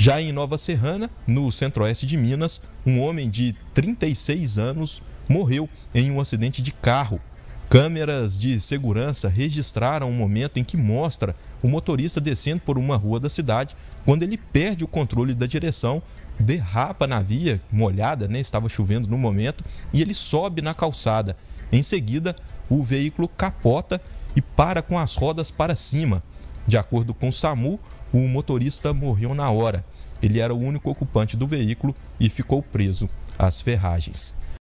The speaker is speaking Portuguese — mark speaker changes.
Speaker 1: Já em Nova Serrana, no centro-oeste de Minas, um homem de 36 anos morreu em um acidente de carro. Câmeras de segurança registraram o um momento em que mostra o motorista descendo por uma rua da cidade quando ele perde o controle da direção, derrapa na via molhada, né? estava chovendo no momento, e ele sobe na calçada. Em seguida, o veículo capota e para com as rodas para cima. De acordo com o SAMU, o motorista morreu na hora. Ele era o único ocupante do veículo e ficou preso às ferragens.